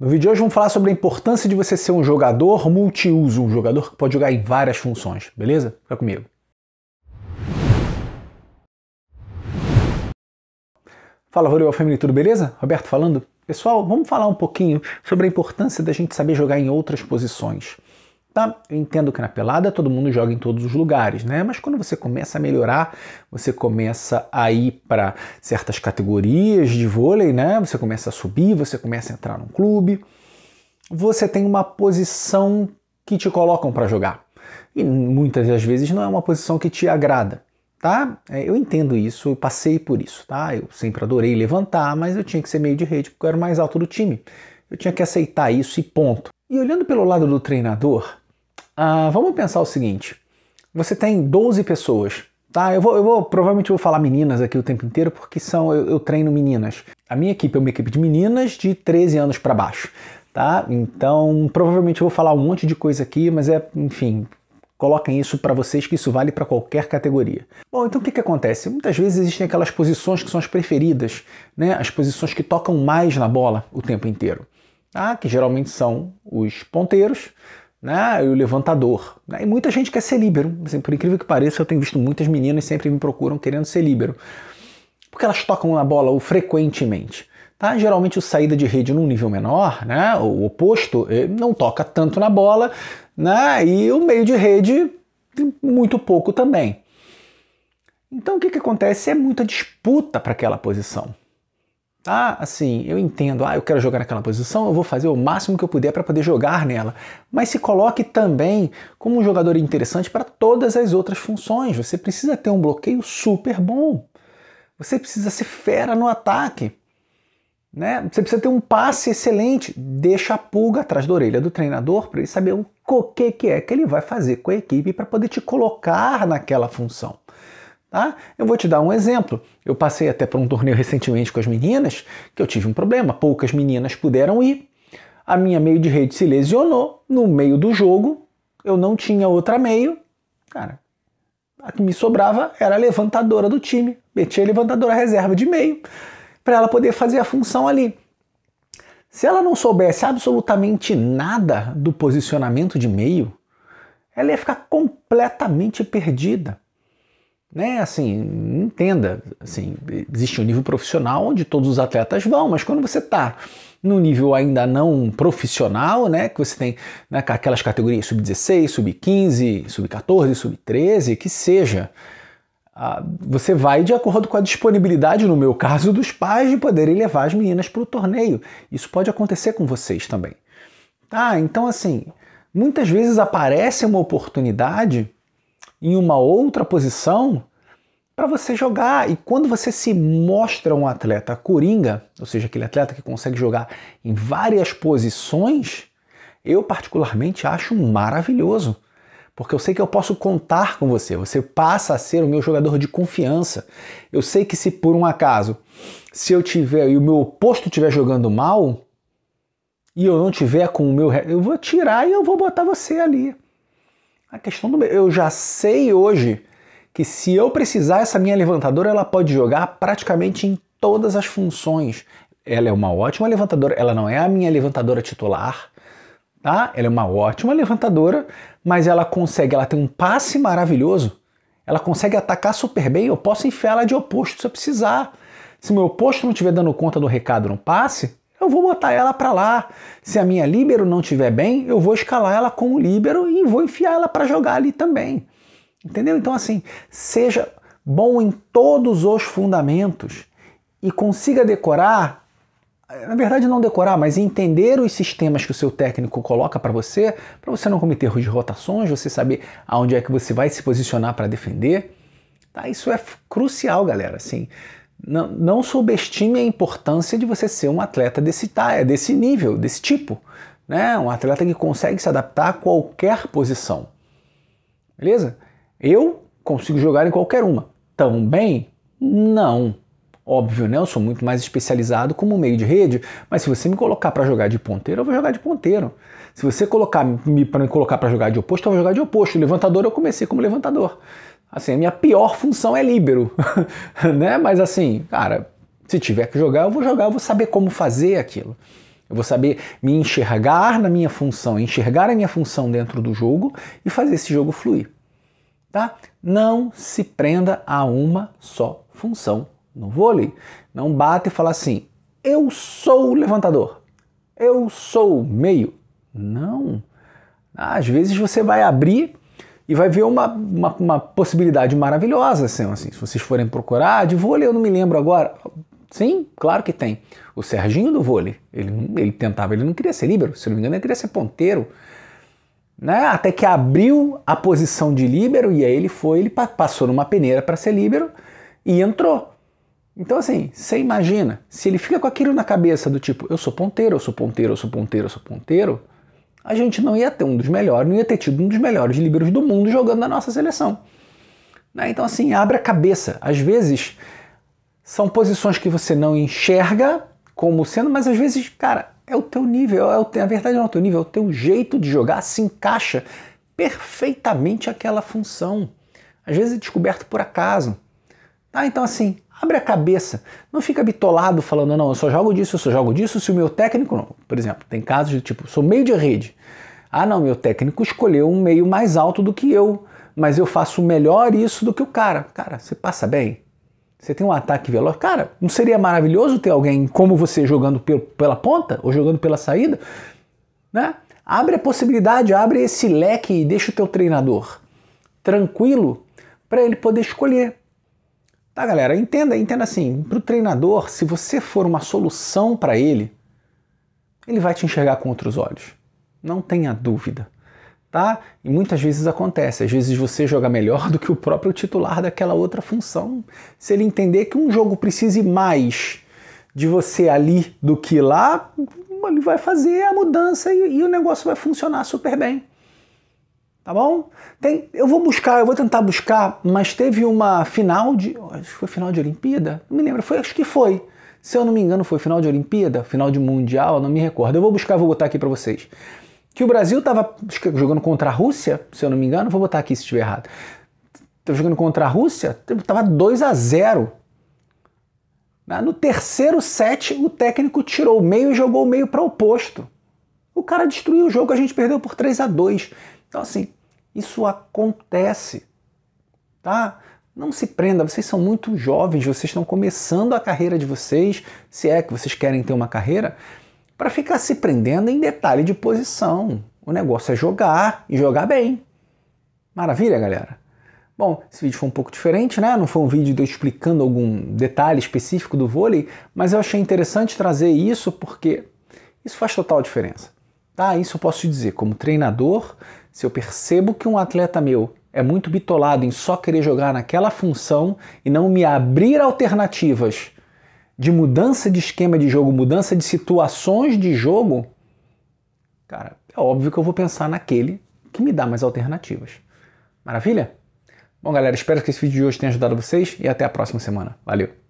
No vídeo de hoje vamos falar sobre a importância de você ser um jogador multiuso, um jogador que pode jogar em várias funções, beleza? Fica comigo. Fala, Voleibol Family, tudo beleza? Roberto falando. Pessoal, vamos falar um pouquinho sobre a importância da gente saber jogar em outras posições tá? Eu entendo que na pelada todo mundo joga em todos os lugares, né? Mas quando você começa a melhorar, você começa a ir para certas categorias de vôlei, né? Você começa a subir, você começa a entrar num clube. Você tem uma posição que te colocam para jogar. E muitas das vezes não é uma posição que te agrada tá? É, eu entendo isso, eu passei por isso, tá? Eu sempre adorei levantar, mas eu tinha que ser meio de rede porque eu era o mais alto do time. Eu tinha que aceitar isso e ponto. E olhando pelo lado do treinador, ah, vamos pensar o seguinte: você tem 12 pessoas, tá? Eu vou, eu vou provavelmente vou falar meninas aqui o tempo inteiro porque são eu, eu treino meninas. A minha equipe é uma equipe de meninas de 13 anos para baixo, tá? Então provavelmente eu vou falar um monte de coisa aqui, mas é, enfim, Coloquem isso para vocês que isso vale para qualquer categoria. Bom, então o que, que acontece? Muitas vezes existem aquelas posições que são as preferidas, né? as posições que tocam mais na bola o tempo inteiro, tá? que geralmente são os ponteiros, né, e o levantador. Né? E muita gente quer ser líbero. Assim, por incrível que pareça, eu tenho visto muitas meninas sempre me procuram querendo ser líbero. Porque elas tocam na bola frequentemente. Tá? Geralmente o saída de rede num nível menor, né, o oposto, eh, não toca tanto na bola, né, e o meio de rede muito pouco também. Então o que, que acontece? É muita disputa para aquela posição. Ah, Assim, eu entendo, ah, eu quero jogar naquela posição, eu vou fazer o máximo que eu puder para poder jogar nela. Mas se coloque também como um jogador interessante para todas as outras funções. Você precisa ter um bloqueio super bom. Você precisa ser fera no ataque. Né? Você precisa ter um passe excelente. Deixa a pulga atrás da orelha do treinador para ele saber o que é que ele vai fazer com a equipe para poder te colocar naquela função. Tá? Eu vou te dar um exemplo. Eu passei até por um torneio recentemente com as meninas, que eu tive um problema. Poucas meninas puderam ir. A minha meio de rede se lesionou. No meio do jogo, eu não tinha outra meio. Cara, a que me sobrava era a levantadora do time. Meti a levantadora reserva de meio para ela poder fazer a função ali. Se ela não soubesse absolutamente nada do posicionamento de meio, ela ia ficar completamente perdida né? Assim, entenda, assim, existe um nível profissional onde todos os atletas vão, mas quando você está no nível ainda não profissional, né, que você tem né, aquelas categorias sub-16, sub-15, sub-14, sub-13, que seja, você vai de acordo com a disponibilidade, no meu caso, dos pais de poderem levar as meninas para o torneio. Isso pode acontecer com vocês também. Tá, então assim, muitas vezes aparece uma oportunidade em uma outra posição para você jogar. E quando você se mostra um atleta coringa, ou seja, aquele atleta que consegue jogar em várias posições, eu particularmente acho maravilhoso. Porque eu sei que eu posso contar com você, você passa a ser o meu jogador de confiança. Eu sei que se por um acaso, se eu tiver e o meu oposto estiver jogando mal, e eu não tiver com o meu, eu vou tirar e eu vou botar você ali. A questão do eu já sei hoje que se eu precisar essa minha levantadora, ela pode jogar praticamente em todas as funções. Ela é uma ótima levantadora, ela não é a minha levantadora titular, tá? Ela é uma ótima levantadora, mas ela consegue, ela tem um passe maravilhoso. Ela consegue atacar super bem, eu posso enfiar ela de oposto se eu precisar. Se meu oposto não estiver dando conta do recado no passe, eu vou botar ela para lá. Se a minha líbero não tiver bem, eu vou escalar ela com o líbero e vou enfiar ela para jogar ali também. Entendeu? Então assim, seja bom em todos os fundamentos e consiga decorar, na verdade não decorar, mas entender os sistemas que o seu técnico coloca para você, para você não cometer erros de rotações, você saber aonde é que você vai se posicionar para defender. Tá? Isso é crucial, galera, assim. Não, não subestime a importância de você ser um atleta desse, desse nível, desse tipo. Né? Um atleta que consegue se adaptar a qualquer posição. Beleza? Eu consigo jogar em qualquer uma. Também Não. Óbvio, né? Eu sou muito mais especializado como meio de rede, mas se você me colocar para jogar de ponteiro, eu vou jogar de ponteiro. Se você colocar me para me colocar para jogar de oposto, eu vou jogar de oposto. Levantador eu comecei como levantador. Assim, a minha pior função é líbero, né? Mas assim, cara, se tiver que jogar, eu vou jogar, eu vou saber como fazer aquilo. Eu vou saber me enxergar na minha função, enxergar a minha função dentro do jogo e fazer esse jogo fluir. Tá? Não se prenda a uma só função no vôlei. Não bate e fala assim: eu sou levantador, eu sou meio. Não. Às vezes você vai abrir e vai ver uma, uma, uma possibilidade maravilhosa, assim, assim, se vocês forem procurar, de vôlei eu não me lembro agora. Sim, claro que tem. O Serginho do vôlei, ele, ele tentava, ele não queria ser líbero, se não me engano, ele queria ser ponteiro. Né? Até que abriu a posição de líbero e aí ele foi, ele passou numa peneira para ser líbero e entrou. Então, assim, você imagina, se ele fica com aquilo na cabeça do tipo, eu sou ponteiro, eu sou ponteiro, eu sou ponteiro, eu sou ponteiro, eu sou ponteiro a gente não ia ter um dos melhores, não ia ter tido um dos melhores líderes do mundo jogando na nossa seleção. Né? Então, assim, abre a cabeça. Às vezes, são posições que você não enxerga como sendo, mas às vezes, cara, é o teu nível, é o, a verdade não é o teu nível, é o teu jeito de jogar, se encaixa perfeitamente aquela função. Às vezes é descoberto por acaso. Tá? Então, assim, Abre a cabeça. Não fica bitolado falando, não, eu só jogo disso, eu só jogo disso, se o meu técnico. Não. Por exemplo, tem casos de tipo, sou meio de rede. Ah, não, meu técnico escolheu um meio mais alto do que eu, mas eu faço melhor isso do que o cara. Cara, você passa bem? Você tem um ataque veloz? Cara, não seria maravilhoso ter alguém como você jogando pela ponta ou jogando pela saída? Né? Abre a possibilidade, abre esse leque e deixa o teu treinador tranquilo para ele poder escolher. Tá, galera? Entenda, entenda assim, para o treinador, se você for uma solução para ele, ele vai te enxergar com outros olhos. Não tenha dúvida. Tá? E muitas vezes acontece, às vezes você joga melhor do que o próprio titular daquela outra função. Se ele entender que um jogo precise mais de você ali do que lá, ele vai fazer a mudança e, e o negócio vai funcionar super bem tá bom? Tem, eu vou buscar, eu vou tentar buscar, mas teve uma final de, acho que foi final de Olimpíada, não me lembro, foi, acho que foi. Se eu não me engano, foi final de Olimpíada, final de Mundial, não me recordo. Eu vou buscar, vou botar aqui para vocês. Que o Brasil estava jogando contra a Rússia, se eu não me engano, vou botar aqui se estiver errado. Estava jogando contra a Rússia, estava 2 a 0 né? no terceiro set, o técnico tirou o meio e jogou o meio para o oposto. O cara destruiu o jogo, a gente perdeu por 3 a 2 Então, assim, isso acontece, tá? Não se prenda, vocês são muito jovens, vocês estão começando a carreira de vocês, se é que vocês querem ter uma carreira, para ficar se prendendo em detalhe de posição. O negócio é jogar e jogar bem. Maravilha, galera? Bom, esse vídeo foi um pouco diferente, né? Não foi um vídeo de eu explicando algum detalhe específico do vôlei, mas eu achei interessante trazer isso porque isso faz total diferença. Tá? Isso eu posso te dizer como treinador se eu percebo que um atleta meu é muito bitolado em só querer jogar naquela função e não me abrir alternativas de mudança de esquema de jogo, mudança de situações de jogo, cara, é óbvio que eu vou pensar naquele que me dá mais alternativas. Maravilha? Bom, galera, espero que esse vídeo de hoje tenha ajudado vocês e até a próxima semana. Valeu!